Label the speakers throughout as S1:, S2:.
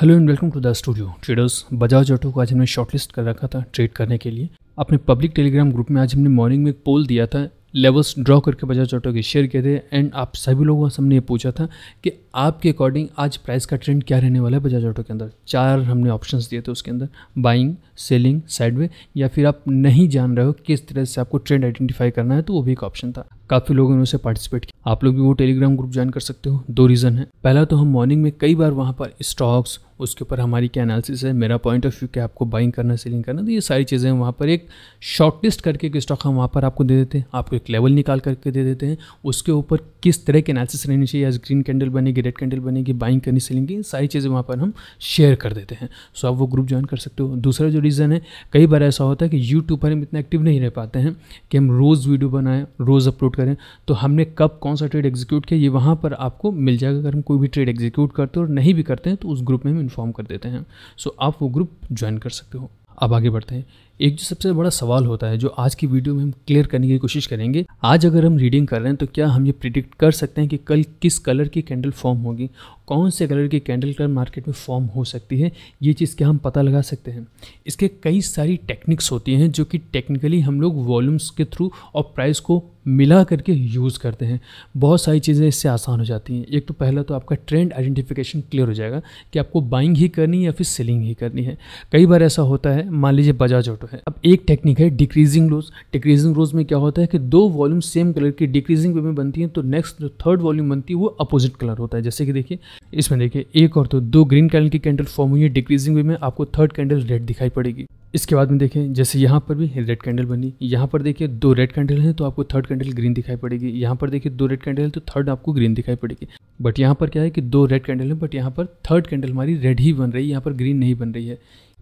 S1: hello and welcome to the studio traders Bajaj Auto को आज हमने शॉर्टलिस्ट कर रखा था ट्रेड करने के लिए अपने पब्लिक टेलीग्राम ग्रुप में आज हमने मॉर्निंग में एक पोल दिया था लेवल्स ड्रॉ करके बजाज ऑटो के शेयर किए थे एंड आप सभी लोगों से हमने ये पूछा था कि आपके अकॉर्डिंग आज प्राइस का ट्रेंड क्या रहने वाला है बजाज ऑटो के अंदर चार हमने ऑप्शंस दिए थे उसके अंदर बाइंग सेलिंग साइडवे या फिर आप नहीं जान रहे हो किस तरह से आपको ट्रेंड आइडेंटिफाई करना है तो वो भी एक ऑप्शन था काफ़ी लोगों ने उसे पार्टिसिपेट किया आप लोग भी वो टेलीग्राम ग्रुप ज्वाइन कर सकते हो दो रीज़न है पहला तो हम मॉर्निंग में कई बार वहाँ पर स्टॉक्स उसके ऊपर हमारी क्या एनालिसिस है मेरा पॉइंट ऑफ व्यू क्या आपको बाइंग करना सेलिंग करना तो ये सारी चीज़ें वहाँ पर एक शॉर्ट लिस्ट करके एक स्टॉक हम वहाँ पर आपको दे देते हैं आपको एक लेवल निकाल करके दे देते हैं उसके ऊपर किस तरह की एनालिसिस रहनी चाहिए आज ग्रीन कैंडल बनेगी रेड कैंडल बनेगी बाइंग करनी सेलिंग की सारी चीज़ें वहाँ पर हम शेयर कर देते हैं सो आप वो ग्रुप ज्वाइन कर सकते हो दूसरा जो रीज़न है कई बार ऐसा होता है कि यूट्यूब पर हम इतना एक्टिव नहीं रह पाते हैं कि हम रोज़ वीडियो बनाएं रोज़ अपलोड करें तो हमने कब कौन सा ट्रेड एग्जीक्यूट किया ये वहाँ पर आपको मिल जाएगा अगर हम कोई भी ट्रेड एग्जीक्यूट करते हैं और नहीं भी करते हैं तो उस ग्रुप में हम इन्फॉर्म कर देते हैं सो आप वो ग्रुप ज्वाइन कर सकते हो अब आगे बढ़ते हैं एक जो सबसे बड़ा सवाल होता है जो आज की वीडियो में हम क्लियर करने की कोशिश करेंगे आज अगर हम रीडिंग कर रहे हैं तो क्या हम ये प्रिडिक्ट कर सकते हैं कि कल किस कलर की कैंडल फॉर्म होगी कौन से कलर की कैंडल कल मार्केट में फॉर्म हो सकती है ये चीज़ क्या हम पता लगा सकते हैं इसके कई सारी टेक्निक्स होती हैं जो कि टेक्निकली हम लोग वॉल्यूम्स के थ्रू और प्राइस को मिला करके यूज़ करते हैं बहुत सारी चीज़ें इससे आसान हो जाती हैं एक तो पहला तो आपका ट्रेंड आइडेंटिफिकेशन क्लियर हो जाएगा कि आपको बाइंग ही करनी है या फिर सेलिंग ही करनी है कई बार ऐसा होता है मान लीजिए बजाज ऑटो है अब एक टेक्निक है डिक्रीजिंग रोज डिक्रीजिंग रोज में क्या होता है कि दो वॉल्यूम सेम कलर की डिक्रीजिंग वे में बनती है तो नेक्स्ट जो थर्ड वॉल्यूम बनती है वो अपोजिट कलर होता है जैसे कि देखिए इसमें देखिए एक और तो दो ग्रीन कलर की कैंडल फॉर्म हुई है डिक्रीजिंग वे में आपको थर्ड कैंडल रेड दिखाई पड़ेगी इसके बाद में देखें जैसे यहाँ पर भी रेड कैंडल बनी यहाँ पर देखिए दो रेड कैंडल हैं तो आपको थर्ड कैंडल ग्रीन दिखाई पड़ेगी यहाँ पर देखिए दो रेड कैंडल है तो थर्ड आपको ग्रीन दिखाई पड़ेगी बट यहाँ पर क्या है कि दो रेड कैंडल है बट यहाँ पर थर्ड कैंडल हमारी रेड ही बन रही है यहाँ पर ग्रीन नहीं बन रही है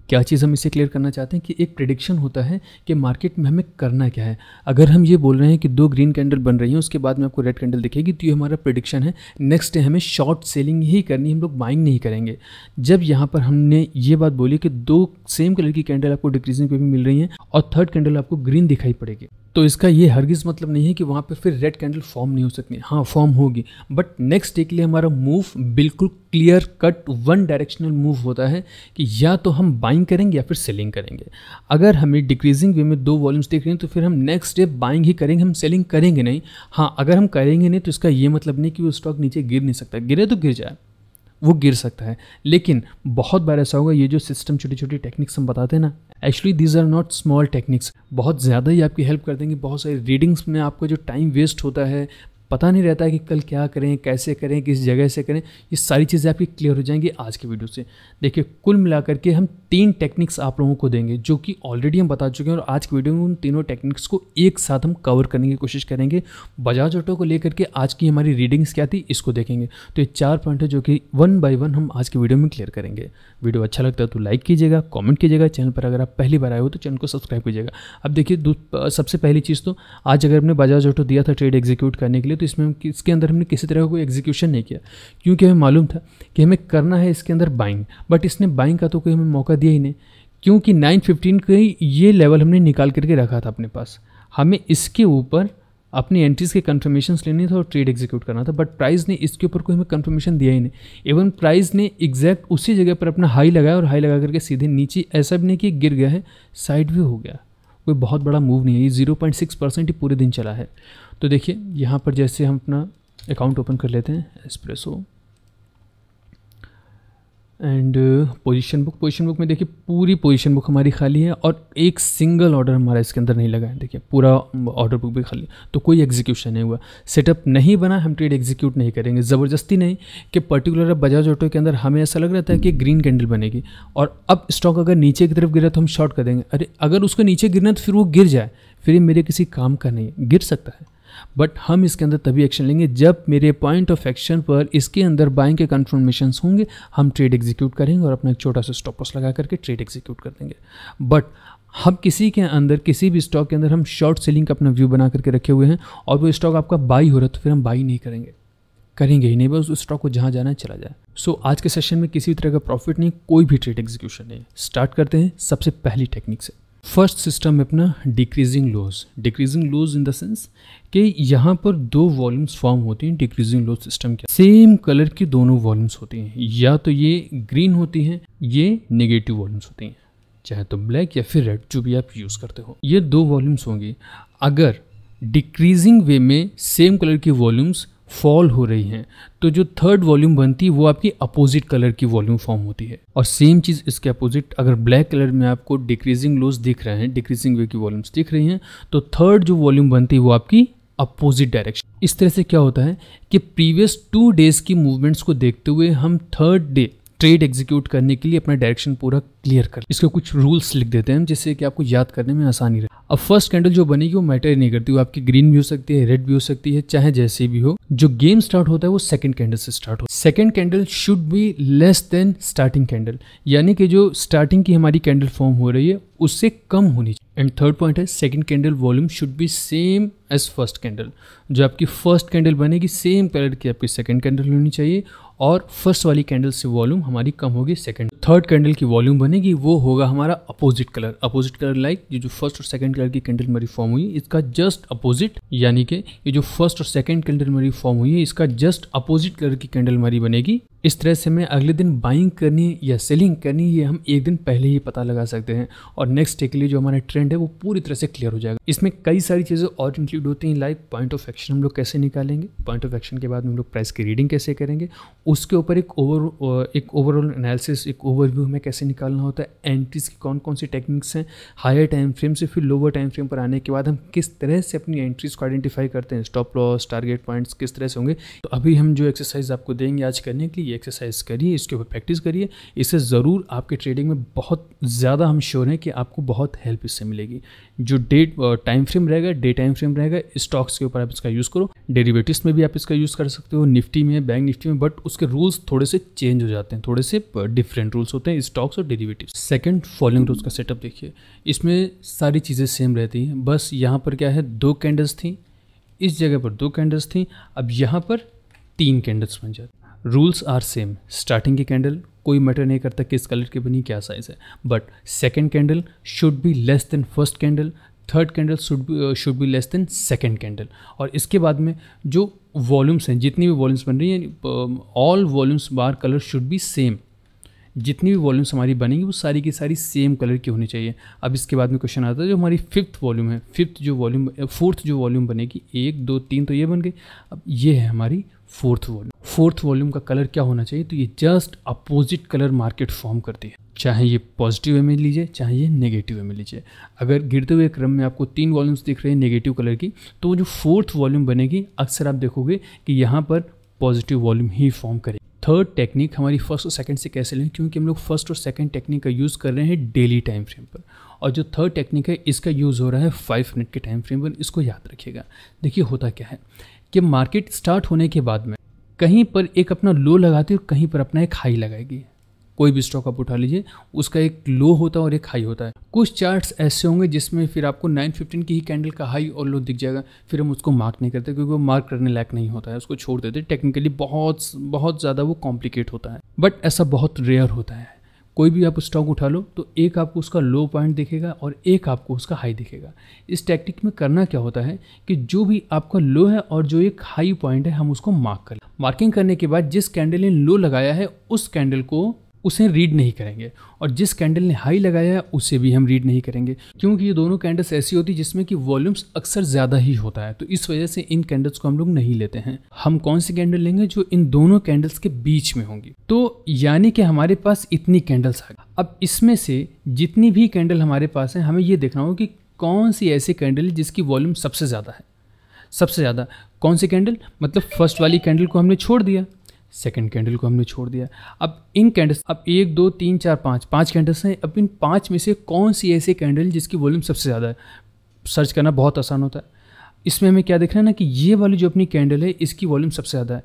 S1: क्या चीज़ हम इसे क्लियर करना चाहते हैं कि एक प्रिडिक्शन होता है कि मार्केट में हमें करना क्या है अगर हम ये बोल रहे हैं कि दो ग्रीन कैंडल बन रही हैं उसके बाद में आपको रेड कैंडल दिखेगी तो ये हमारा प्रिडिक्शन है नेक्स्ट डे हमें शॉर्ट सेलिंग ही करनी हम लोग बाइंग नहीं करेंगे जब यहाँ पर हमने ये बात बोली कि दो सेम कलर की कैंडल आपको डिक्रीजिंग पे भी मिल रही हैं और थर्ड कैंडल आपको ग्रीन दिखाई पड़ेगी तो इसका ये हरगिज़ मतलब नहीं है कि वहाँ पे फिर रेड कैंडल फॉर्म नहीं हो सकती हाँ फॉर्म होगी बट नेक्स्ट डे के लिए हमारा मूव बिल्कुल clear cut one directional move होता है कि या तो हम बाइंग करेंगे या फिर सेलिंग करेंगे अगर हमें डिक्रीजिंग वे में दो वॉल्यूम्स देख रहे हैं तो फिर हम नेक्स्ट डे बाइंग ही करेंगे हम सेलिंग करेंगे नहीं हाँ अगर हम करेंगे नहीं तो इसका ये मतलब नहीं कि वो स्टॉक नीचे गिर नहीं सकता गिरे तो गिर जाए वो गिर सकता है लेकिन बहुत बार ऐसा होगा ये जो सिस्टम छोटी छोटी टेक्निक्स हम बताते हैं ना actually these are not small techniques बहुत ज़्यादा ही आपकी हेल्प कर देंगे बहुत सारी रीडिंग्स में आपका जो टाइम वेस्ट होता है पता नहीं रहता है कि कल क्या करें कैसे करें किस जगह से करें ये सारी चीज़ें आपकी क्लियर हो जाएंगी आज के वीडियो से देखिए कुल मिलाकर के हम तीन टेक्निक्स आप लोगों को देंगे जो कि ऑलरेडी हम बता चुके हैं और आज की वीडियो में उन तीनों टेक्निक्स को एक साथ हम कवर करने की कोशिश करेंगे बजाज ऑटो को लेकर के आज की हमारी रीडिंग्स क्या थी इसको देखेंगे तो ये चार पॉइंट है जो कि वन बाय वन हम आज की वीडियो में क्लियर करेंगे वीडियो अच्छा लगता है तो लाइक कीजिएगा कॉमेंट कीजिएगा चैनल पर अगर आप पहली बार आए हो तो चैनल को सब्सक्राइब कीजिएगा अब देखिए सबसे पहली चीज़ तो आज अगर हमने बजाज ऑटो दिया था ट्रेड एग्जीक्यूट करने के लिए तो इसमें इसके अंदर हमने किसी तरह का कोई एग्जीक्यूशन नहीं किया क्योंकि हमें मालूम था कि हमें करना है इसके अंदर बाइंग बट इसने बाइंग का तो कोई हमें मौका दिया इन्हें क्योंकि 915 का ये लेवल हमने निकाल करके रखा था अपने पास हमें इसके ऊपर अपनी एंट्रीज के कन्फर्मेशन लेने थे और ट्रेड एग्जीक्यूट करना था बट प्राइस ने इसके ऊपर कोई हमें कन्फर्मेशन दिया ही नहीं इवन प्राइस ने एग्जैक्ट उसी जगह पर अपना हाई लगाया और हाई लगा करके सीधे नीचे ऐसा भी नहीं कि गिर गया है साइड भी हो गया कोई बहुत बड़ा मूव नहीं है ये जीरो पॉइंट सिक्स परसेंट ही पूरे दिन चला है तो देखिए यहाँ पर जैसे हम अपना अकाउंट ओपन कर लेते हैं espresso and position book position book में देखिए पूरी पोजीशन बुक हमारी खाली है और एक सिंगल ऑर्डर हमारा इसके अंदर नहीं लगा है देखिए पूरा ऑर्डर बुक भी खाली तो कोई एग्जीक्यूशन नहीं हुआ सेटअप नहीं बना हम ट्रेड एग्जीक्यूट नहीं करेंगे ज़बरदस्ती नहीं कि पर्टिकुलर बजाज ऑटो के अंदर हमें ऐसा लग रहा था कि ग्रीन कैंडल बनेगी और अब स्टॉक अगर नीचे की तरफ गिरा तो हम शॉर्ट कर देंगे अरे अगर उसको नीचे गिरना तो फिर वो गिर जाए फिर ये मेरे किसी काम का नहीं गिर सकता है बट हम इसके अंदर तभी एक्शन लेंगे जब मेरे पॉइंट ऑफ एक्शन पर इसके अंदर बाइंग के कन्फर्मेशन होंगे हम ट्रेड एग्जीक्यूट करेंगे और अपना एक छोटा सा स्टॉपस लगा करके ट्रेड एग्जीक्यूट कर देंगे बट हम किसी के अंदर किसी भी स्टॉक के अंदर हम शॉर्ट सेलिंग का अपना व्यू बना करके रखे हुए हैं और वो स्टॉक आपका बाई हो रहा है तो फिर हम बाई नहीं करेंगे करेंगे ही नहीं बस उस स्टॉक को जहाँ जाना है चला जाए सो so, आज के सेशन में किसी भी तरह का प्रॉफिट नहीं कोई भी ट्रेड एग्जीक्यूशन नहीं स्टार्ट करते हैं सबसे पहली टेक्निक से फर्स्ट सिस्टम है अपना decreasing lows decreasing lows in the sense कि यहाँ पर दो वॉल्यूम्स फॉर्म होते हैं डिक्रीजिंग लोज सिस्टम के सेम कलर की दोनों वॉल्यूम्स होती हैं या तो ये ग्रीन होती हैं ये नेगेटिव वॉल्यूम्स होती हैं चाहे तो ब्लैक या फिर रेड जो भी आप यूज़ करते हो ये दो वॉल्यूम्स होंगे अगर डिक्रीजिंग वे में सेम कलर की वॉल्यूम्स फॉल हो रही हैं तो जो थर्ड वॉल्यूम बनती है वो आपकी अपोजिट कलर की वॉल्यूम फॉर्म होती है और सेम चीज़ इसके अपोजिट अगर ब्लैक कलर में आपको डिक्रीजिंग लोज दिख रहे हैं डिक्रीजिंग वे की वॉल्यूम्स दिख रही हैं तो थर्ड जो वॉल्यूम बनती है वो आपकी अपोजिट डायरेक्शन इस तरह से क्या होता है कि प्रीवियस टू डेज़ की मूवमेंट्स को देखते हुए हम थर्ड डे ट्रेड एग्जीक्यूट करने के लिए अपना डायरेक्शन पूरा क्लियर कर इसके कुछ रूल्स लिख देते हैं जिससे कि आपको याद करने में आसानी रहे अब फर्स्ट कैंडल जो बनेगी वो मैटर नहीं करती वो आपकी ग्रीन भी हो सकती है रेड भी हो सकती है चाहे जैसे भी हो जो गेम स्टार्ट होता है वो सेकंड कैंडल से स्टार्ट हो second candle should be less than starting candle यानी कि जो स्टार्टिंग की हमारी कैंडल फॉर्म हो रही है उससे कम होनी चाहिए एंड थर्ड पॉइंट है second candle volume should be same as first candle जो आपकी फर्स्ट कैंडल बनेगी सेम कलर की आपकी सेकंड कैंडल होनी चाहिए और फर्स्ट वाली कैंडल से वॉल्यूम हमारी कम होगी सेकंड थर्ड कैंडल की वॉल्यूम बनेगी वो होगा हमारा opposite colour opposite colour like ये जो फर्स्ट और सेकंड कलर की कैंडल मेरी फॉर्म हुई इसका जस्ट अपोजिट यानी कि ये जो फर्स्ट और सेकंड कैंडल मेरी फॉर्म हुई है इसका जस्ट अपोजिट कलर की कैंडल हमारी बनेगी इस तरह से हमें अगले दिन बाइंग करनी या सेलिंग करनी ये हम एक दिन पहले ही पता लगा सकते हैं और नेक्स्ट डे के लिए जो हमारा ट्रेंड है वो पूरी तरह से क्लियर हो जाएगा इसमें कई सारी चीज़ें और इंक्लूड होती हैं लाइक पॉइंट ऑफ एक्शन हम लोग कैसे निकालेंगे पॉइंट ऑफ एक्शन के बाद हम लोग प्राइस की रीडिंग कैसे करेंगे उसके ऊपर एक ओवर एक ओवरऑल एनालिसिस एक ओवरव्यू हमें कैसे निकालना होता है एंट्रीज की कौन कौन सी टेक्निक्स हैं हायर टाइम फ्रेम से फिर लोअर टाइम फ्रेम पर आने के बाद हम किस तरह से अपनी एंट्रीज को आइडेंटिफाई करते हैं स्टॉप लॉस टारगेट पॉइंट्स किस तरह से होंगे तो अभी हम जो एक्सरसाइज आपको देंगे आज करने के लिए ये एक्सरसाइज करिए इसके ऊपर प्रैक्टिस करिए इससे ज़रूर आपके ट्रेडिंग में बहुत ज़्यादा हम श्योर हैं कि आपको बहुत हेल्प इससे मिलेगी जो डेट टाइम फ्रेम रहेगा डे टाइम फ्रेम रहेगा स्टॉक्स के ऊपर आप इसका यूज़ करो डेरिवेटिव्स में भी आप इसका यूज़ कर सकते हो निफ्टी में बैंक निफ्टी में बट उसके रूल्स थोड़े से चेंज हो जाते हैं थोड़े से डिफरेंट रूल्स होते हैं स्टॉक्स और डेरिवेटिव सेकेंड फॉलोइंग रूल्स का सेटअप देखिए इसमें सारी चीज़ें सेम रहती हैं बस यहाँ पर क्या है दो कैंडल्स थी इस जगह पर दो कैंडल्स थी अब यहाँ पर तीन कैंडल्स बन जाते रूल्स आर सेम स्टार्टिंग की कैंडल कोई मैटर नहीं करता किस कलर की बनी क्या साइज़ है but second candle should be less than first candle third candle should be should be less than second candle और इसके बाद में जो वॉल्यूम्स हैं जितनी भी वॉल्यूम्स बन रही हैं all volumes bar colour should be same जितनी भी वॉल्यूम्स हमारी बनेंगी वो सारी की सारी सेम कलर की होनी चाहिए अब इसके बाद में क्वेश्चन आता है जो हमारी फिफ्थ वॉल्यूम है फिफ्थ जो वॉल्यूम फोर्थ जो वॉल्यूम बनेगी एक दो तीन तो ये बन गई अब ये है हमारी फोर्थ वॉल्यूम फोर्थ वॉल्यूम का कलर क्या होना चाहिए तो ये just opposite colour market form करती है चाहे ये पॉजिटिव वे में लीजिए चाहे ये नेगेटिव वे में लीजिए अगर गिरते हुए क्रम में आपको तीन वॉल्यूम्स दिख रहे हैं नेगेटिव कलर की तो जो फोर्थ वॉल्यूम बनेगी अक्सर आप देखोगे कि यहाँ पर पॉजिटिव वॉल्यूम ही फॉर्म करेगी थर्ड टेक्निक हमारी फर्स्ट और सेकंड से कैसे लें क्योंकि हम लोग फर्स्ट और सेकंड टेक्निक का यूज़ कर रहे हैं डेली टाइम फ्रेम पर और जो थर्ड टेक्निक है इसका यूज़ हो रहा है फाइव मिनट के टाइम फ्रेम पर इसको याद रखिएगा देखिए होता क्या है कि मार्केट स्टार्ट होने के बाद में कहीं पर एक अपना लो लगाती है और कहीं पर अपना एक हाई लगाएगी कोई भी स्टॉक आप उठा लीजिए उसका एक लो होता है और एक हाई होता है कुछ चार्ट्स ऐसे होंगे जिसमें फिर आपको 915 की ही कैंडल का हाई और लो दिख जाएगा फिर हम उसको मार्क नहीं करते क्योंकि वो मार्क करने लायक नहीं होता है उसको छोड़ देते टेक्निकली बहुत बहुत ज़्यादा वो कॉम्प्लिकेट होता है बट ऐसा बहुत रेयर होता है कोई भी आप स्टॉक उठा लो तो एक आपको उसका लो पॉइंट दिखेगा और एक आपको उसका हाई दिखेगा इस टैक्टिक में करना क्या होता है कि जो भी आपका लो है और जो एक हाई पॉइंट है हम उसको मार्क लें मार्किंग करने के बाद जिस कैंडल ने लो लगाया है उस कैंडल को उसे रीड नहीं करेंगे और जिस कैंडल ने हाई लगाया है उसे भी हम रीड नहीं करेंगे क्योंकि ये दोनों कैंडल्स ऐसी होती है जिसमें कि वॉल्यूम्स अक्सर ज़्यादा ही होता है तो इस वजह से इन कैंडल्स को हम लोग नहीं लेते हैं हम कौन सी कैंडल लेंगे जो इन दोनों कैंडल्स के बीच में होंगी तो यानी कि हमारे पास इतनी कैंडल्स आ गई अब इसमें से जितनी भी कैंडल हमारे पास है हमें ये देखना होगा कि कौन सी ऐसी कैंडल है जिसकी वॉल्यूम सबसे ज़्यादा है सबसे ज़्यादा कौन सी कैंडल मतलब फर्स्ट वाली कैंडल को हमने छोड़ दिया सेकेंड कैंडल को हमने छोड़ दिया अब इन कैंडल्स अब एक दो तीन चार पाँच पाँच कैंडल्स हैं अब इन पाँच में से कौन सी ऐसे कैंडल जिसकी वॉल्यूम सबसे ज़्यादा है सर्च करना बहुत आसान होता है इसमें हमें क्या देखना है ना कि ये वाली जो अपनी कैंडल है इसकी वॉल्यूम सबसे ज़्यादा है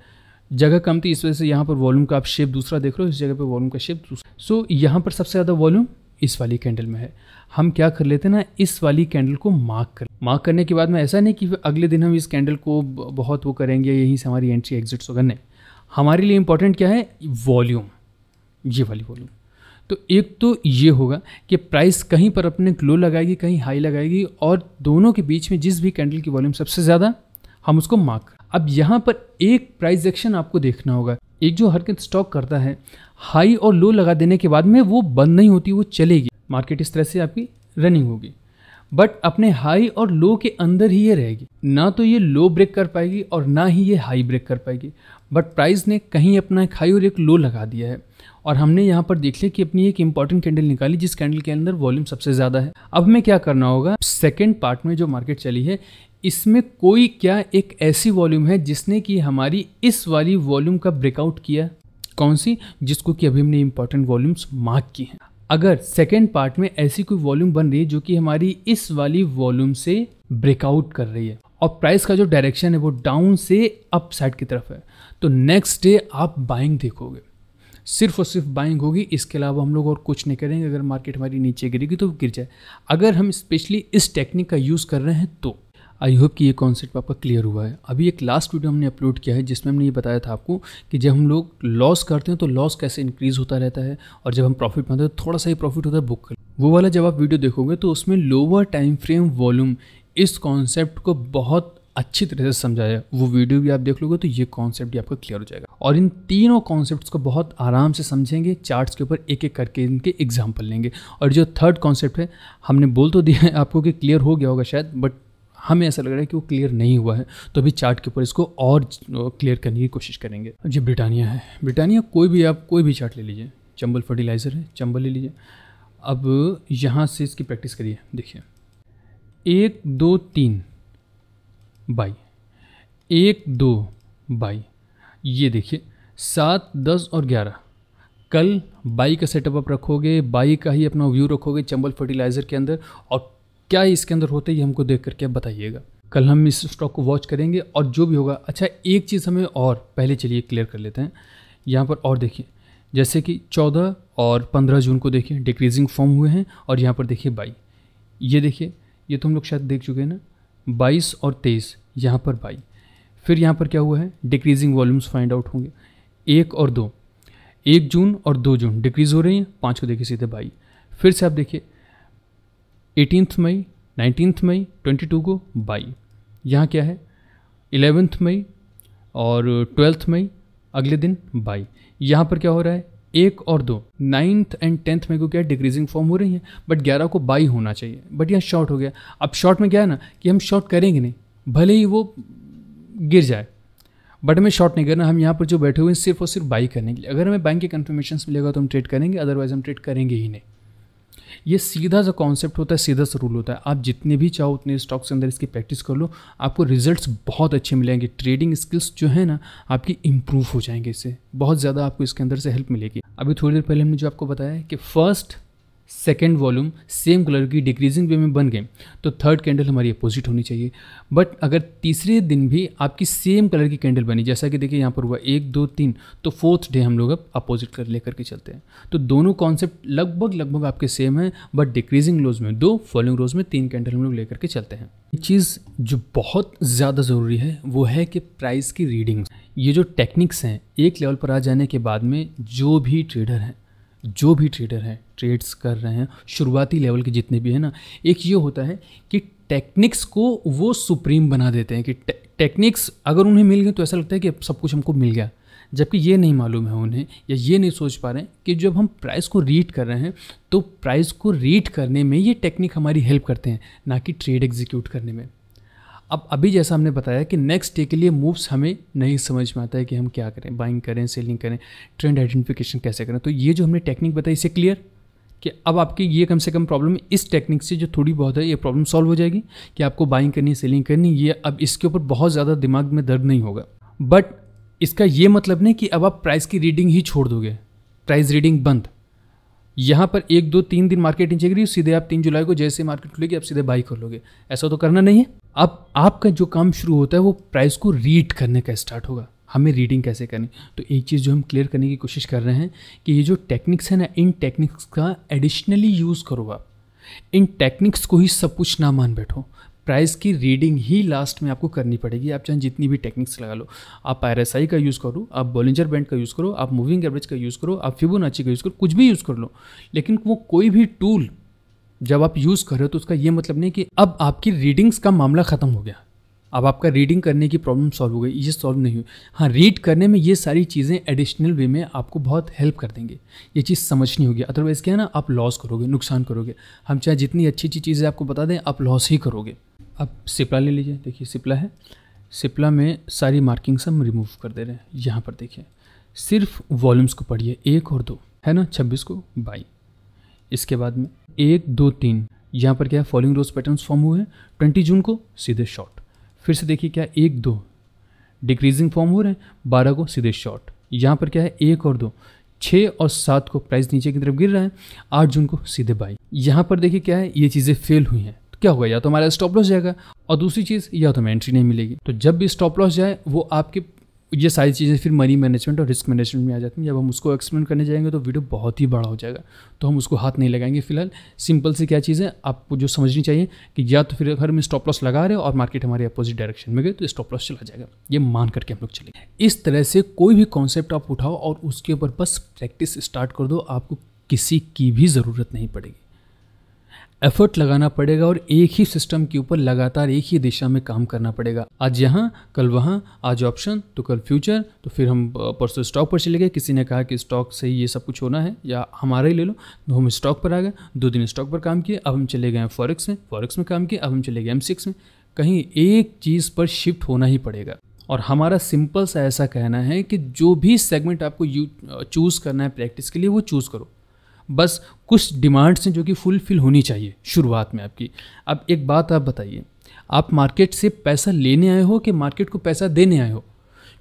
S1: जगह कम थी इस वजह से यहाँ पर वॉल्यूम का आप शेप दूसरा देख रहे हो इस जगह पर वॉल्यूम का शेप दूसरा सो so, यहाँ पर सबसे ज़्यादा वॉल्यूम इस वाली कैंडल में है हम क्या कर लेते हैं ना इस वाली कैंडल को मार्क कर मार्क करने के बाद में ऐसा नहीं कि अगले दिन हम इस कैंडल को बहुत वो करेंगे यहीं से हमारी एंट्री एग्जिट्स होगा नहीं हमारे लिए इम्पॉर्टेंट क्या है वॉल्यूम ये वाली वॉल्यूम तो एक तो ये होगा कि प्राइस कहीं पर अपने ग्लो लगाएगी कहीं हाई लगाएगी और दोनों के बीच में जिस भी कैंडल की वॉल्यूम सबसे ज़्यादा हम उसको मार्क अब यहाँ पर एक प्राइस एक्शन आपको देखना होगा एक जो हरकत स्टॉक करता है हाई और लो लगा देने के बाद में वो बंद नहीं होती वो चलेगी मार्केट इस तरह से आपकी रनिंग होगी बट अपने हाई और लो के अंदर ही ये रहेगी ना तो ये लो ब्रेक कर पाएगी और ना ही ये हाई ब्रेक कर पाएगी बट प्राइस ने कहीं अपना एक हाई और एक लो लगा दिया है और हमने यहाँ पर देख लिया कि अपनी एक इंपॉर्टेंट कैंडल निकाली जिस कैंडल के अंदर वॉल्यूम सबसे ज़्यादा है अब हमें क्या करना होगा सेकेंड पार्ट में जो मार्केट चली है इसमें कोई क्या एक ऐसी वॉल्यूम है जिसने कि हमारी इस वाली वॉल्यूम का ब्रेकआउट किया कौन सी जिसको कि अभी हमने इंपॉर्टेंट वॉल्यूम्स मार्क की हैं अगर सेकेंड पार्ट में ऐसी कोई वॉल्यूम बन रही है जो कि हमारी इस वाली वॉल्यूम से ब्रेकआउट कर रही है और प्राइस का जो डायरेक्शन है वो डाउन से अप साइड की तरफ है तो नेक्स्ट डे आप बाइंग देखोगे सिर्फ और सिर्फ बाइंग होगी इसके अलावा हम लोग और कुछ नहीं करेंगे अगर मार्केट हमारी नीचे गिरेगी तो गिर जाए अगर हम स्पेशली इस टेक्निक का यूज़ कर रहे हैं तो आई होप कि ये कॉन्सेप्ट आपका क्लियर हुआ है अभी एक लास्ट वीडियो हमने अपलोड किया है जिसमें हमने ये बताया था आपको कि जब हम लोग लॉस करते हैं तो लॉस कैसे इंक्रीज़ होता रहता है और जब हम प्रॉफिट आते हैं तो थोड़ा सा ही प्रॉफिट होता है बुक कर वो वाला जब आप वीडियो देखोगे तो उसमें लोअर टाइम फ्रेम वॉल्यूम इस कॉन्सेप्ट को बहुत अच्छी तरह से समझाया वो वीडियो भी आप देख लोगे तो ये कॉन्सेप्ट भी आपका क्लियर हो जाएगा और इन तीनों कॉन्सेप्ट्स को बहुत आराम से समझेंगे चार्ट्स के ऊपर एक एक करके इनके एग्जाम्पल लेंगे और जो थर्ड कॉन्सेप्ट है हमने बोल तो दिया है आपको कि क्लियर हो गया होगा शायद बट हमें ऐसा लग रहा है कि वो क्लियर नहीं हुआ है तो अभी चार्ट के ऊपर इसको और क्लियर करने की कोशिश करेंगे जी ब्रिटानिया है ब्रिटानिया कोई भी आप कोई भी चार्ट ले लीजिए चंबल फर्टिलाइज़र है चंबल ले लीजिए अब यहाँ से इसकी प्रैक्टिस करिए देखिए एक दो तीन बाई एक दो बाई ये देखिए सात दस और ग्यारह कल बाई का सेटअप आप रखोगे बाई का ही अपना व्यू रखोगे चंबल फर्टिलाइज़र के अंदर और क्या इसके अंदर होते ये हमको देख करके आप बताइएगा कल हम इस स्टॉक को वॉच करेंगे और जो भी होगा अच्छा एक चीज़ हमें और पहले चलिए क्लियर कर लेते हैं यहाँ पर और देखिए जैसे कि चौदह और पंद्रह जून को देखिए डिक्रीजिंग फॉर्म हुए हैं और यहाँ पर देखिए बाई ये देखिए ये तो हम लोग शायद देख चुके हैं ना बाईस और तेईस यहाँ पर बाई फिर यहाँ पर क्या हुआ है डिक्रीजिंग वॉल्यूम्स फाइंड आउट होंगे एक और दो एक जून और दो जून डिक्रीज हो रही हैं पाँच को देखिए सीधे बाई फिर से आप देखिए eighteenth May nineteenth May twenty two को बाई यहाँ क्या है इलेवेंथ मई और ट्वेल्थ मई अगले दिन बाई यहाँ पर क्या हो रहा है एक और दो नाइन्थ एंड टेंथ में को क्या डिक्रीजिंग फॉर्म हो रही है बट ग्यारह को बाई होना चाहिए बट यहाँ शॉर्ट हो गया अब शॉर्ट में क्या है ना कि हम शॉर्ट करेंगे नहीं भले ही वो गिर जाए बट हमें शॉर्ट नहीं करना हम यहाँ पर जो बैठे हुए हैं सिर्फ और सिर्फ बाई करने के लिए अगर हमें बैंक के कन्फर्मेशन मिलेगा तो हम ट्रेड करेंगे अदरवाइज हम ट्रेड करेंगे ही नहीं ये सीधा सा कॉन्सेप्ट होता है सीधा सा रूल होता है आप जितने भी चाहो उतने स्टॉक्स के अंदर इसकी प्रैक्टिस कर लो आपको रिजल्ट्स बहुत अच्छे मिलेंगे ट्रेडिंग स्किल्स जो है ना आपकी इंप्रूव हो जाएंगे इससे बहुत ज़्यादा आपको इसके अंदर से हेल्प मिलेगी अभी थोड़ी देर पहले हमने जो आपको बताया कि first second volume same colour की डिक्रीजिंग वे में बन गए तो थर्ड कैंडल हमारी अपोजिट होनी चाहिए बट अगर तीसरे दिन भी आपकी सेम कलर की कैंडल बनी जैसा कि देखिए यहाँ पर हुआ एक दो तीन तो फोर्थ डे हम लोग अब अपोजिट कर लेकर के चलते हैं तो दोनों कॉन्सेप्ट लगभग लगभग आपके सेम है बट डिक्रीजिंग रोज में दो फॉलोइंग रोज में तीन कैंडल हम लोग लेकर के चलते हैं एक चीज़ जो बहुत ज़्यादा ज़रूरी है वो है कि प्राइस की रीडिंग ये जो टेक्निक्स हैं एक लेवल पर आ जाने के बाद में जो भी ट्रेडर हैं जो भी ट्रेडर हैं ट्रेड्स कर रहे हैं शुरुआती लेवल के जितने भी हैं ना एक ये होता है कि टेक्निक्स को वो सुप्रीम बना देते हैं कि टे, टेक्निक्स अगर उन्हें मिल गए तो ऐसा लगता है कि सब कुछ हमको मिल गया जबकि ये नहीं मालूम है उन्हें या ये नहीं सोच पा रहे हैं कि जब हम प्राइस को रीड कर रहे हैं तो प्राइस को रीड करने में ये टेक्निक हमारी हेल्प करते हैं ना कि ट्रेड एग्जीक्यूट करने में अब अभी जैसा हमने बताया कि नेक्स्ट डे के लिए मूव्स हमें नहीं समझ में आता है कि हम क्या करें बाइंग करें सेलिंग करें ट्रेंड आइडेंटिफिकेशन कैसे करें तो ये जो हमने टेक्निक बताई इसे क्लियर कि अब आपकी ये कम से कम प्रॉब्लम इस टेक्निक से जो थोड़ी बहुत है ये प्रॉब्लम सॉल्व हो जाएगी कि आपको बाइंग करनी सेलिंग करनी ये अब इसके ऊपर बहुत ज़्यादा दिमाग में दर्द नहीं होगा बट इसका ये मतलब नहीं कि अब आप प्राइस की रीडिंग ही छोड़ दोगे प्राइस रीडिंग बंद यहाँ पर एक दो तीन दिन मार्केट नीचे गिरी सीधे आप तीन जुलाई को जैसे मार्केट खुलेगी आप सीधे बाई खोलोगे ऐसा तो करना नहीं है अब आपका जो काम शुरू होता है वो प्राइस को रीड करने का स्टार्ट होगा हमें रीडिंग कैसे करनी तो एक चीज़ जो हम क्लियर करने की कोशिश कर रहे हैं कि ये जो टेक्निक्स है ना इन टेक्निक्स का एडिशनली यूज़ करो आप इन टेक्निक्स को ही सब कुछ ना मान बैठो प्राइस की रीडिंग ही लास्ट में आपको करनी पड़ेगी आप चाहे जितनी भी टेक्निक्स लगा लो आप आर का यूज़ करो आप बोलिंजर बैंड का यूज़ करो आप मूविंग एवरेज का यूज़ करो आप फिबोनाची का यूज़ करो कुछ भी यूज़ कर लो लेकिन वो कोई भी टूल जब आप यूज़ कर रहे हो तो उसका ये मतलब नहीं कि अब आपकी रीडिंग्स का मामला ख़त्म हो गया अब आपका रीडिंग करने की प्रॉब्लम सॉल्व हो गई ये सॉल्व नहीं हुई हाँ रीड करने में ये सारी चीज़ें एडिशनल वे में आपको बहुत हेल्प कर देंगे ये चीज़ समझनी होगी अदरवाइज़ क्या है ना आप लॉस करोगे नुकसान करोगे हम चाहे जितनी अच्छी अच्छी चीज़ें आपको बता दें आप लॉस ही करोगे आप सिपला ले लीजिए देखिए सिपला है सिपला में सारी मार्किंग्स हम रिमूव कर दे रहे हैं यहाँ पर देखिए सिर्फ वॉल्यूम्स को पढ़िए एक और दो है ना छब्बीस को बाई इसके बाद में एक दो तीन यहाँ पर क्या है फॉलोइंग रोज पैटर्न फॉर्म हुए हैं ट्वेंटी जून को सीधे शॉर्ट फिर से देखिए क्या एक दो डिक्रीजिंग फॉर्म हो रहे हैं बारह को सीधे शॉर्ट यहाँ पर क्या है एक और दो छः और सात को प्राइस नीचे की तरफ गिर रहा है आठ जून को सीधे बाई यहाँ पर देखिए क्या है ये चीज़ें फेल हुई हैं तो क्या होगा या तो हमारा स्टॉप लॉस जाएगा और दूसरी चीज़ या तो हमें एंट्री नहीं मिलेगी तो जब भी स्टॉप लॉस जाए वो आपके ये सारी चीज़ें फिर मनी मैनेजमेंट और रिस्क मैनेजमेंट में आ जाती हैं जब हम उसको एक्सप्लेन करने जाएंगे तो वीडियो बहुत ही बड़ा हो जाएगा तो हम उसको हाथ नहीं लगाएंगे फिलहाल सिंपल से क्या चीज़ है आपको जो समझनी चाहिए कि या तो फिर अगर हम स्टॉप लॉस लगा रहे हो और मार्केट हमारे अपोजिट डायरेक्शन में गए तो स्टॉप लॉस चला जाएगा ये मान करके हम लोग चलेंगे इस तरह से कोई भी कॉन्सेप्ट आप उठाओ और उसके ऊपर बस प्रैक्टिस स्टार्ट कर दो आपको किसी की भी ज़रूरत नहीं पड़ेगी एफर्ट लगाना पड़ेगा और एक ही सिस्टम के ऊपर लगातार एक ही दिशा में काम करना पड़ेगा आज यहाँ कल वहाँ आज ऑप्शन तो कल फ्यूचर तो फिर हम परसों स्टॉक पर चले गए किसी ने कहा कि स्टॉक से ही ये सब कुछ होना है या हमारा ही ले लो तो हम स्टॉक पर आ गए दो दिन स्टॉक पर काम किए अब हम चले गए फॉरेक्स में फॉरेक्स में काम किए अब हम चले गए एम में कहीं एक चीज़ पर शिफ्ट होना ही पड़ेगा और हमारा सिंपल सा ऐसा कहना है कि जो भी सेगमेंट आपको यू चूज़ करना है प्रैक्टिस के लिए वो चूज़ करो बस कुछ डिमांड्स हैं जो कि फुलफिल होनी चाहिए शुरुआत में आपकी अब एक बात आप बताइए आप मार्केट से पैसा लेने आए हो कि मार्केट को पैसा देने आए हो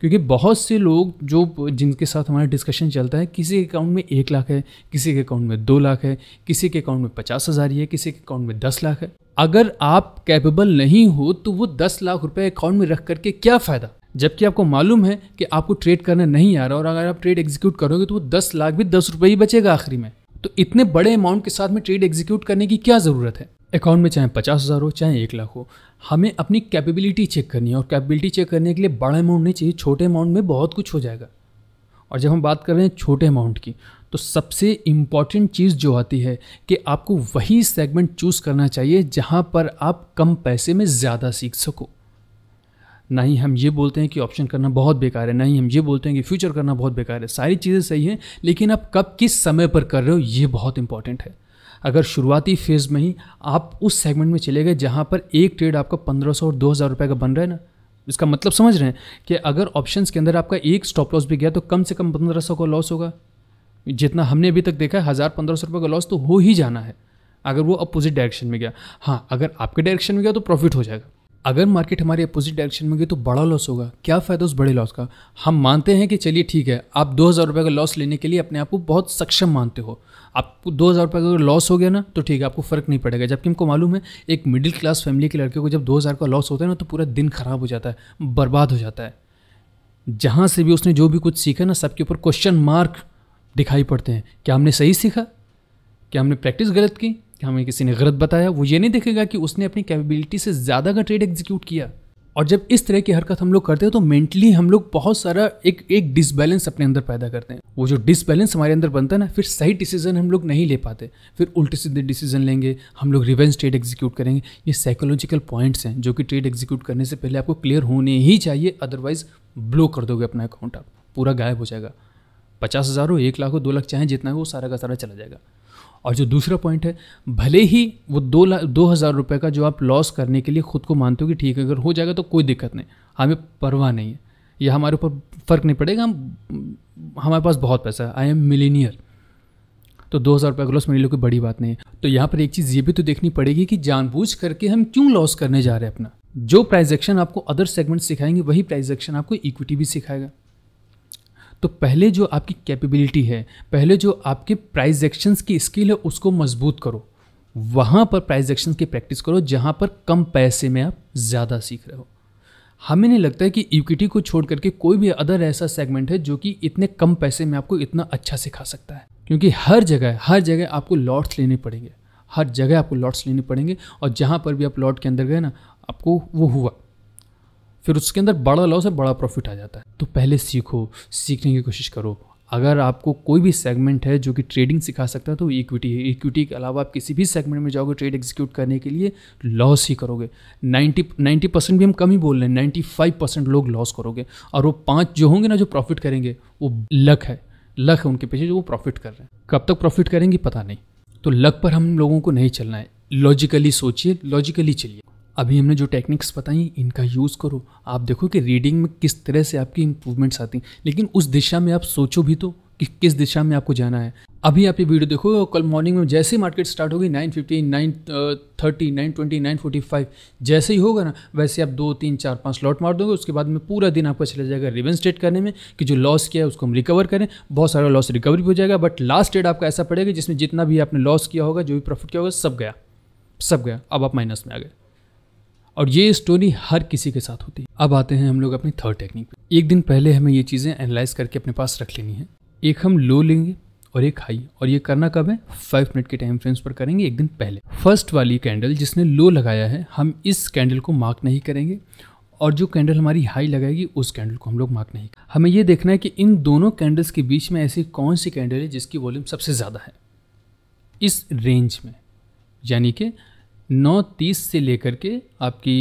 S1: क्योंकि बहुत से लोग जो जिनके साथ हमारा डिस्कशन चलता है किसी के अकाउंट में एक लाख है किसी के अकाउंट में दो लाख है किसी के अकाउंट में पचास हज़ार ही है किसी के अकाउंट में दस लाख है अगर आप कैपेबल नहीं हो तो वो दस लाख रुपए अकाउंट में रख करके क्या फ़ायदा जबकि आपको मालूम है कि आपको ट्रेड करना नहीं आ रहा और अगर आप ट्रेड एग्जीक्यूट करोगे तो वो दस लाख भी दस रुपये ही बचेगा आखिरी में तो इतने बड़े अमाउंट के साथ में ट्रेड एग्जीक्यूट करने की क्या ज़रूरत है अकाउंट में चाहे पचास हज़ार हो चाहे एक लाख हो हमें अपनी कैपेबिलिटी चेक करनी है और कैपेबिलिटी चेक करने के लिए बड़ा अमाउंट नहीं चाहिए छोटे अमाउंट में बहुत कुछ हो जाएगा और जब हम बात कर रहे हैं छोटे अमाउंट की तो सबसे इम्पॉर्टेंट चीज़ जो आती है कि आपको वही सेगमेंट चूज़ करना चाहिए जहाँ पर आप कम पैसे में ज़्यादा सीख सको ना ही हम ये बोलते हैं कि ऑप्शन करना बहुत बेकार है ना ही हम ये बोलते हैं कि फ्यूचर करना बहुत बेकार है सारी चीज़ें सही हैं लेकिन आप कब किस समय पर कर रहे हो ये बहुत इंपॉर्टेंट है अगर शुरुआती फेज़ में ही आप उस सेगमेंट में चले गए जहाँ पर एक ट्रेड आपका पंद्रह सौ और दो हज़ार रुपये का बन रहा है ना इसका मतलब समझ रहे हैं कि अगर ऑप्शंस के अंदर आपका एक स्टॉप लॉस भी गया तो कम से कम पंद्रह सौ का लॉस होगा जितना हमने अभी तक देखा है हज़ार पंद्रह सौ रुपये का लॉस तो हो ही जाना है अगर वो अपोजिट डायरेक्शन में गया हाँ अगर आपके डायरेक्शन में गया तो प्रॉफिट हो जाएगा अगर मार्केट हमारी अपोजिट डायरेक्शन में गई तो बड़ा लॉस होगा क्या फ़ायदा उस बड़े लॉस का हम मानते हैं कि चलिए ठीक है आप दो हज़ार रुपये का लॉस लेने के लिए अपने आप को बहुत सक्षम मानते हो आपको दो हज़ार रुपये का लॉस हो गया ना तो ठीक है आपको फ़र्क नहीं पड़ेगा जबकि हमको मालूम है एक मिडिल क्लास फैमिली के लड़के को जब दो हज़ार का लॉस होता है ना तो पूरा दिन ख़राब हो जाता है बर्बाद हो जाता है जहाँ से भी उसने जो भी कुछ सीखा ना सबके ऊपर क्वेश्चन मार्क दिखाई पड़ते हैं क्या हमने सही सीखा क्या हमने प्रैक्टिस गलत की हमें किसी ने गलत बताया वो ये नहीं देखेगा कि उसने अपनी कैपेबिलिटी से ज़्यादा का ट्रेड एग्जीक्यूट किया और जब इस तरह की हरकत हम लोग करते हैं तो मेंटली हम लोग बहुत सारा एक एक डिसबैलेंस अपने अंदर पैदा करते हैं वो जो डिसबैलेंस हमारे अंदर बनता है ना फिर सही डिसीजन हम लोग नहीं ले पाते फिर उल्टे सीधे डिसीजन लेंगे हम लोग रिवेंज ट्रेड एग्जीक्यूट करेंगे ये साइकोलॉजिकल पॉइंट्स हैं जो कि ट्रेड एग्जीक्यूट करने से पहले आपको क्लियर होने ही चाहिए अदरवाइज ब्लो कर दोगे अपना अकाउंट आप पूरा गायब हो जाएगा पचास हज़ार हो एक लाख हो दो लाख चाहे जितना हो सारा का सारा चला जाएगा और जो दूसरा पॉइंट है भले ही वो दो दो हज़ार रुपये का जो आप लॉस करने के लिए ख़ुद को मानते हो कि ठीक है अगर हो जाएगा तो कोई दिक्कत नहीं हमें परवाह नहीं है या हमारे ऊपर फ़र्क नहीं पड़ेगा हम हमारे पास बहुत पैसा है आई एम मिलीनियर तो दो हज़ार रुपये का लॉस मेरे लिए कोई बड़ी बात नहीं है तो यहाँ पर एक चीज़ ये भी तो देखनी पड़ेगी कि जानबूझ करके हम क्यों लॉस करने जा रहे हैं अपना जो प्राइजेक्शन आपको अदर सेगमेंट सिखाएंगे वही प्राइजेक्शन आपको इक्विटी भी सिखाएगा तो पहले जो आपकी कैपेबिलिटी है पहले जो आपके प्राइज एक्शंस की स्किल है उसको मजबूत करो वहाँ पर प्राइज एक्शंस की प्रैक्टिस करो जहाँ पर कम पैसे में आप ज़्यादा सीख रहे हो हमें नहीं लगता है कि इक्विटी को छोड़ करके कोई भी अदर ऐसा सेगमेंट है जो कि इतने कम पैसे में आपको इतना अच्छा सिखा सकता है क्योंकि हर जगह हर जगह आपको लॉट्स लेने पड़ेंगे हर जगह आपको लॉट्स लेने पड़ेंगे और जहाँ पर भी आप लॉट के अंदर गए ना आपको वो हुआ फिर उसके अंदर बड़ा लॉस है बड़ा प्रॉफिट आ जाता है तो पहले सीखो सीखने की कोशिश करो अगर आपको कोई भी सेगमेंट है जो कि ट्रेडिंग सिखा सकता है तो इक्विटी है इक्विटी के अलावा आप किसी भी सेगमेंट में जाओगे ट्रेड एग्जीक्यूट करने के लिए लॉस ही करोगे 90 90 परसेंट भी हम कम ही बोल रहे हैं नाइन्टी फाइव परसेंट लोग लॉस करोगे और वो पाँच जो होंगे ना जो प्रॉफिट करेंगे वो लक है लक है उनके पीछे जो वो प्रॉफिट कर रहे हैं कब तक प्रॉफिट करेंगे पता नहीं तो लक पर हम लोगों को नहीं चलना है लॉजिकली सोचिए लॉजिकली चलिए अभी हमने जो टेक्निक्स बताई इनका यूज़ करो आप देखो कि रीडिंग में किस तरह से आपकी इम्प्रूवमेंट्स आती हैं लेकिन उस दिशा में आप सोचो भी तो कि किस दिशा में आपको जाना है अभी आप ये वीडियो देखो कल मॉर्निंग में जैसे ही मार्केट स्टार्ट होगी nine fifty nine thirty nine twenty nine forty five जैसे ही होगा ना वैसे आप दो तीन चार पाँच लॉट मार दोगे उसके बाद में पूरा दिन आपका चला जाएगा रिवेंस ट्रेड करने में कि जो लॉस किया है उसको हम रिकवर करें बहुत सारा लॉस रिकवरी हो जाएगा बट लास्ट डेट आपका ऐसा पड़ेगा जिसमें जितना भी आपने लॉस किया होगा जो भी प्रॉफिट किया होगा सब गया सब गया अब आप माइनस में आ गए और ये स्टोरी हर किसी के साथ होती है अब आते हैं हम लोग अपनी थर्ड टेक्निक पे एक दिन पहले हमें ये चीज़ें एनालाइज करके अपने पास रख लेनी है एक हम लो लेंगे और एक हाई और ये करना कब है फाइव मिनट के टाइम फ्रेम्स पर करेंगे एक दिन पहले फर्स्ट वाली कैंडल जिसने लो लगाया है हम इस कैंडल को मार्क नहीं करेंगे और जो कैंडल हमारी हाई लगाएगी उस कैंडल को हम लोग मार्क नहीं हमें ये देखना है कि इन दोनों कैंडल्स के बीच में ऐसी कौन सी कैंडल है जिसकी वॉल्यूम सबसे ज़्यादा है इस रेंज में यानी कि नौ तीस से लेकर के आपकी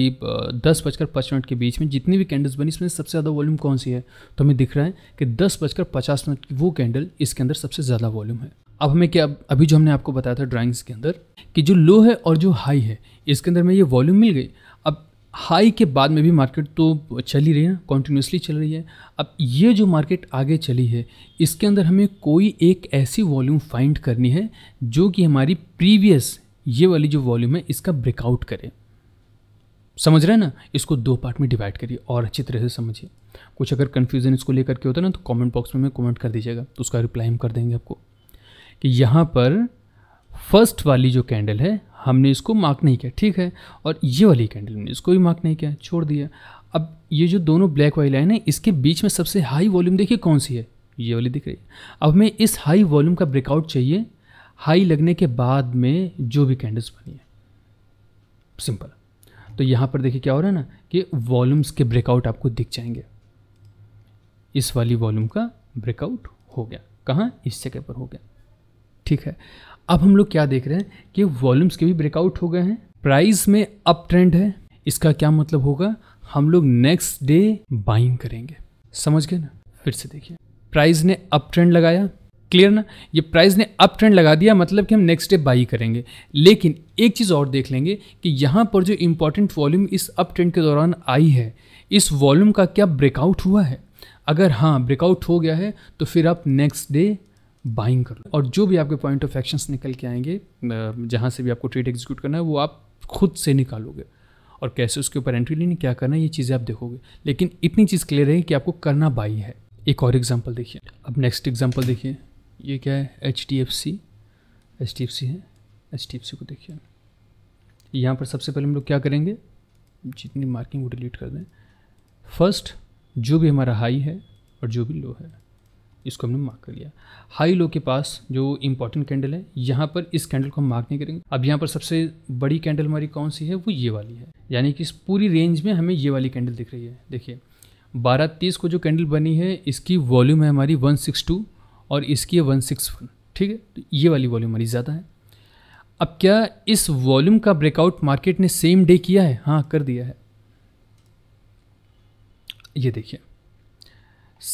S1: दस बजकर पाँच मिनट के बीच में जितनी भी कैंडल्स बनी इसमें सबसे ज़्यादा वॉल्यूम कौन सी है तो हमें दिख रहा है कि दस बजकर पचास मिनट की वो कैंडल इसके अंदर सबसे ज़्यादा वॉल्यूम है अब हमें क्या अभी जो हमने आपको बताया था ड्राइंग्स के अंदर कि जो लो है और जो हाई है इसके अंदर में ये वॉल्यूम मिल गई अब हाई के बाद में भी मार्केट तो चल ही रही है ना कॉन्टीन्यूसली चल रही है अब ये जो मार्केट आगे चली है इसके अंदर हमें कोई एक ऐसी वॉल्यूम फाइंड करनी है जो कि हमारी प्रीवियस ये वाली जो वॉल्यूम है इसका ब्रेकआउट करें समझ रहे हैं ना इसको दो पार्ट में डिवाइड करिए और अच्छी तरह से समझिए कुछ अगर कन्फ्यूजन इसको लेकर के होता है ना तो कमेंट बॉक्स में कमेंट कर दीजिएगा तो उसका रिप्लाई हम कर देंगे आपको कि यहाँ पर फर्स्ट वाली जो कैंडल है हमने इसको मार्क नहीं किया ठीक है और ये वाली कैंडल हमने इसको भी मार्क नहीं किया छोड़ दिया अब ये जो दोनों ब्लैक वाली लाइन है इसके बीच में सबसे हाई वॉल्यूम देखिए कौन सी है ये वाली दिख रही है अब हमें इस हाई वॉल्यूम का ब्रेकआउट चाहिए हाई लगने के बाद में जो भी कैंडल्स बनी है सिंपल तो यहाँ पर देखिए क्या हो रहा है ना कि वॉल्यूम्स के ब्रेकआउट आपको दिख जाएंगे इस वाली वॉल्यूम का ब्रेकआउट हो गया कहाँ इस जगह पर हो गया ठीक है अब हम लोग क्या देख रहे हैं कि वॉल्यूम्स के भी ब्रेकआउट हो गए हैं प्राइस में अप ट्रेंड है इसका क्या मतलब होगा हम लोग नेक्स्ट डे बाइंग करेंगे समझ गए ना फिर से देखिए प्राइस ने अप ट्रेंड लगाया क्लियर ना ये प्राइस ने अप ट्रेंड लगा दिया मतलब कि हम नेक्स्ट डे बाई करेंगे लेकिन एक चीज़ और देख लेंगे कि यहाँ पर जो इम्पोर्टेंट वॉल्यूम इस अप ट्रेंड के दौरान आई है इस वॉल्यूम का क्या ब्रेकआउट हुआ है अगर हाँ ब्रेकआउट हो गया है तो फिर आप नेक्स्ट डे बाइंग कर लो और जो भी आपके पॉइंट ऑफ एक्शंस निकल के आएंगे जहाँ से भी आपको ट्रेड एग्जीक्यूट करना है वो आप खुद से निकालोगे और कैसे उसके ऊपर एंट्री लेनी क्या करना है ये चीज़ें आप देखोगे लेकिन इतनी चीज़ क्लियर है कि आपको करना बाई है एक और एग्जाम्पल देखिए अब नेक्स्ट एग्जाम्पल देखिए ये क्या है H D F C H D F C है एच डी एफ सी को देखिए यहाँ पर सबसे पहले हम लोग क्या करेंगे जितनी मार्किंग वो डिलीट कर दें फर्स्ट जो भी हमारा हाई है और जो भी लो है इसको हमने मार्क कर लिया हाई लो के पास जो इंपॉर्टेंट कैंडल है यहाँ पर इस कैंडल को हम मार्क नहीं करेंगे अब यहाँ पर सबसे बड़ी कैंडल हमारी कौन सी है वो ये वाली है यानी कि इस पूरी रेंज में हमें ये वाली कैंडल दिख रही है देखिए बारह तीस को जो कैंडल बनी है इसकी वॉल्यूम है हमारी वन सिक्स टू और इसकी है वन सिक्स वन ठीक है तो ये वाली वॉल्यूम हमारी ज़्यादा है अब क्या इस वॉल्यूम का ब्रेकआउट मार्केट ने सेम डे किया है हाँ कर दिया है ये देखिए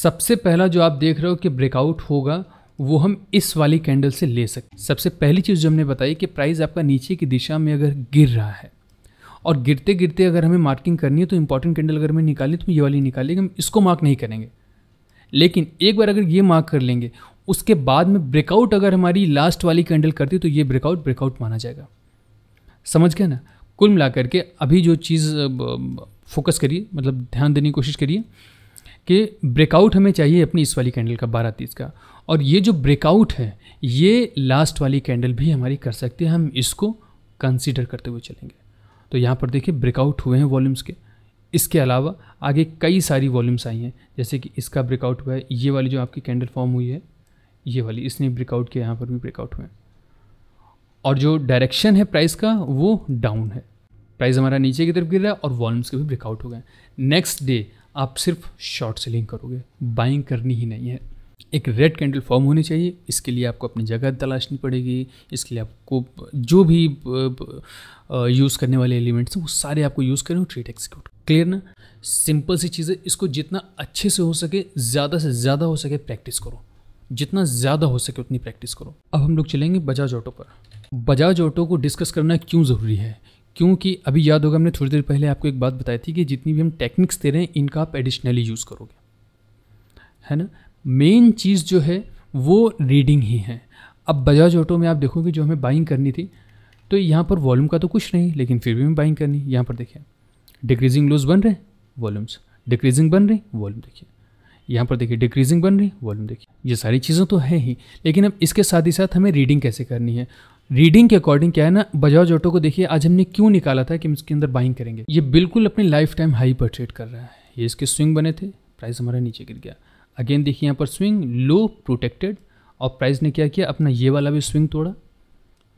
S1: सबसे पहला जो आप देख रहे हो कि ब्रेकआउट होगा वो हम इस वाली कैंडल से ले सकते सबसे पहली चीज़ जो हमने बताई कि प्राइस आपका नीचे की दिशा में अगर गिर रहा है और गिरते गिरते अगर हमें मार्किंग करनी है तो इंपॉर्टेंट कैंडल अगर हमें निकाली तो ये वाली निकालेंगे हम इसको मार्क नहीं करेंगे लेकिन एक बार अगर ये मार्क कर लेंगे उसके बाद में ब्रेकआउट अगर हमारी लास्ट वाली कैंडल करती तो ये ब्रेकआउट ब्रेकआउट माना जाएगा समझ गए ना कुल मिलाकर के अभी जो चीज़ फोकस करिए मतलब ध्यान देने की कोशिश करिए कि ब्रेकआउट हमें चाहिए अपनी इस वाली कैंडल का बारह तीस का और ये जो ब्रेकआउट है ये लास्ट वाली कैंडल भी हमारी कर सकती है हम इसको कंसिडर करते हुए चलेंगे तो यहाँ पर देखिए ब्रेकआउट हुए हैं वॉल्यूम्स के इसके अलावा आगे कई सारी वॉल्यूम्स आई हैं जैसे कि इसका ब्रेकआउट हुआ है ये वाली जो आपकी कैंडल फॉर्म हुई है ये वाली इसने ब्रेकआउट किया यहाँ पर भी ब्रेकआउट हुए हैं और जो डायरेक्शन है प्राइस का वो डाउन है प्राइस हमारा नीचे की तरफ गिर रहा है और वॉल्यूम्स के भी ब्रेकआउट हो गए नेक्स्ट डे आप सिर्फ शॉर्ट सेलिंग करोगे बाइंग करनी ही नहीं है एक रेड कैंडल फॉर्म होनी चाहिए इसके लिए आपको अपनी जगह तलाशनी पड़ेगी इसके लिए आपको जो भी यूज़ करने वाले एलिमेंट्स हैं वो सारे आपको यूज़ करें और ट्रेड एक्सिक्यूट क्लियर ना सिंपल सी चीज़ें इसको जितना अच्छे से हो सके ज़्यादा से ज़्यादा हो सके प्रैक्टिस करो जितना ज़्यादा हो सके उतनी प्रैक्टिस करो अब हम लोग चलेंगे बजाज ऑटो पर बजाज ऑटो को डिस्कस करना क्यों ज़रूरी है क्योंकि अभी याद होगा हमने थोड़ी देर पहले आपको एक बात बताई थी कि जितनी भी हम टेक्निक्स दे रहे हैं इनका आप एडिशनली यूज़ करोगे है ना मेन चीज़ जो है वो रीडिंग ही है अब बजाज ऑटो में आप देखोगे जो हमें बाइंग करनी थी तो यहाँ पर वॉल्यूम का तो कुछ नहीं लेकिन फिर भी हमें बाइंग करनी यहाँ पर देखिए डिक्रीजिंग लोज बन रहे वॉल्यूम्स डिक्रीजिंग बन रही वॉल्यूम देखिए यहाँ पर देखिए डिक्रीजिंग बन रही वॉल्यूम देखिए ये सारी चीज़ें तो है ही लेकिन अब इसके साथ ही साथ हमें रीडिंग कैसे करनी है रीडिंग के अकॉर्डिंग क्या है ना बजाज ऑटो को देखिए आज हमने क्यों निकाला था कि हम इसके अंदर बाइंग करेंगे ये बिल्कुल अपनी लाइफ टाइम हाई पर ट्रेड कर रहा है ये इसके स्विंग बने थे प्राइस हमारा नीचे गिर गया अगेन देखिए यहाँ पर स्विंग लो प्रोटेक्टेड और प्राइस ने क्या किया अपना ये वाला भी स्विंग तोड़ा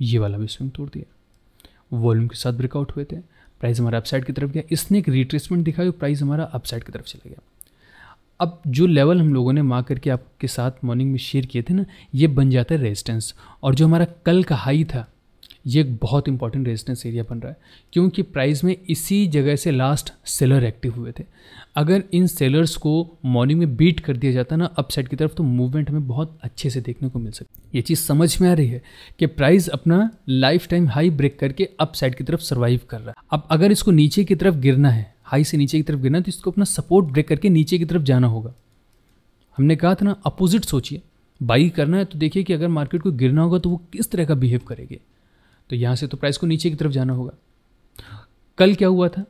S1: ये वाला भी स्विंग तोड़ दिया वॉल्यूम के साथ ब्रेकआउट हुए थे प्राइस हमारा अपसाइड की तरफ गया इसने एक रिट्रेसमेंट दिखाई जो प्राइस हमारा अपसाइड की तरफ चला गया अब जो लेवल हम लोगों ने मार करके आपके साथ मॉर्निंग में शेयर किए थे ना ये बन जाता है रेजिस्टेंस और जो हमारा कल का हाई था ये एक बहुत इंपॉर्टेंट रेजिस्टेंस एरिया बन रहा है क्योंकि प्राइस में इसी जगह से लास्ट सेलर एक्टिव हुए थे अगर इन सेलर्स को मॉर्निंग में बीट कर दिया जाता ना अपसाइड की तरफ तो मूवमेंट हमें बहुत अच्छे से देखने को मिल सकती ये चीज़ समझ में आ रही है कि प्राइस अपना लाइफ टाइम हाई ब्रेक करके अपसाइड की तरफ सर्वाइव कर रहा है अब अगर इसको नीचे की तरफ गिरना है हाई से नीचे की तरफ गिरना है तो इसको अपना सपोर्ट ब्रेक करके नीचे की तरफ जाना होगा हमने कहा था ना अपोजिट सोचिए बाई करना है तो देखिए कि अगर मार्केट को गिरना होगा तो वो किस तरह का बिहेव करेगी तो यहाँ से तो प्राइस को नीचे की तरफ जाना होगा कल क्या हुआ था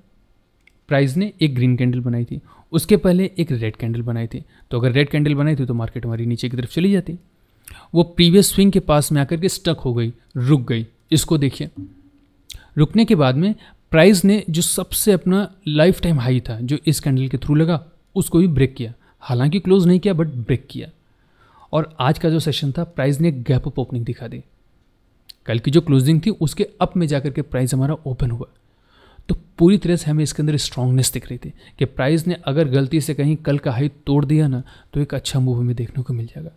S1: प्राइस ने एक ग्रीन कैंडल बनाई थी उसके पहले एक रेड कैंडल बनाई थी तो अगर रेड कैंडल बनाई थी तो मार्केट हमारी नीचे की तरफ चली जाती वो प्रीवियस स्विंग के पास में आकर के स्टक हो गई रुक गई इसको देखिए रुकने के बाद में प्राइस ने जो सबसे अपना लाइफ टाइम हाई था जो इस कैंडल के थ्रू लगा उसको भी ब्रेक किया हालांकि क्लोज नहीं किया बट ब्रेक किया और आज का जो सेशन था प्राइस ने गैप अप ओपनिंग दिखा दी कल की जो क्लोजिंग थी उसके अप में जाकर के प्राइस हमारा ओपन हुआ तो पूरी तरह से हमें इसके अंदर स्ट्रांगनेस दिख रही थी कि प्राइस ने अगर गलती से कहीं कल का हाई तोड़ दिया ना तो एक अच्छा मूव हमें देखने को मिल जाएगा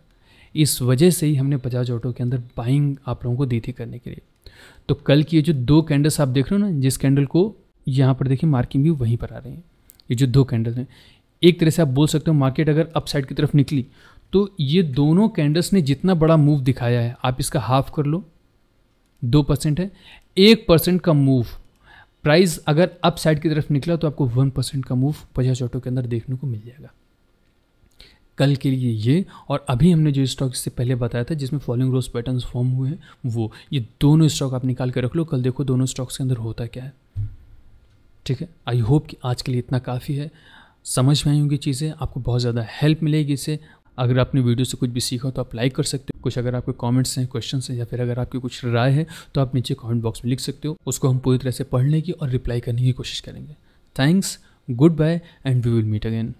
S1: इस वजह से ही हमने बजाज ऑटो के अंदर बाइंग आप लोगों को दी थी करने के लिए तो कल की ये जो दो कैंडल्स आप देख रहे हो ना जिस कैंडल को यहाँ पर देखिए मार्किंग भी वहीं पर आ रही है ये जो दो कैंडल्स हैं एक तरह से आप बोल सकते हो मार्केट अगर अप साइड की तरफ निकली तो ये दोनों कैंडल्स ने जितना बड़ा मूव दिखाया है आप इसका हाफ कर लो दो परसेंट है एक परसेंट का मूव प्राइस अगर अप साइड की तरफ निकला तो आपको वन परसेंट का मूव पचास ऑटो के अंदर देखने को मिल जाएगा कल के लिए ये और अभी हमने जो स्टॉक इससे पहले बताया था जिसमें फॉलोइंग रोज पैटर्न फॉर्म हुए हैं वो ये दोनों स्टॉक आप निकाल के रख लो कल देखो दोनों स्टॉक्स के अंदर होता क्या है ठीक है आई होप कि आज के लिए इतना काफ़ी है समझ में आई होंगी चीज़ें आपको बहुत ज़्यादा हेल्प मिलेगी इससे अगर आपने वीडियो से कुछ भी सीखा तो आप लाइक कर सकते हो कुछ अगर आपके कमेंट्स हैं क्वेश्चन हैं या फिर अगर आपकी कुछ राय है तो आप नीचे कमेंट बॉक्स में लिख सकते हो उसको हम पूरी तरह से पढ़ने की और रिप्लाई करने की कोशिश करेंगे thanks goodbye and we will meet again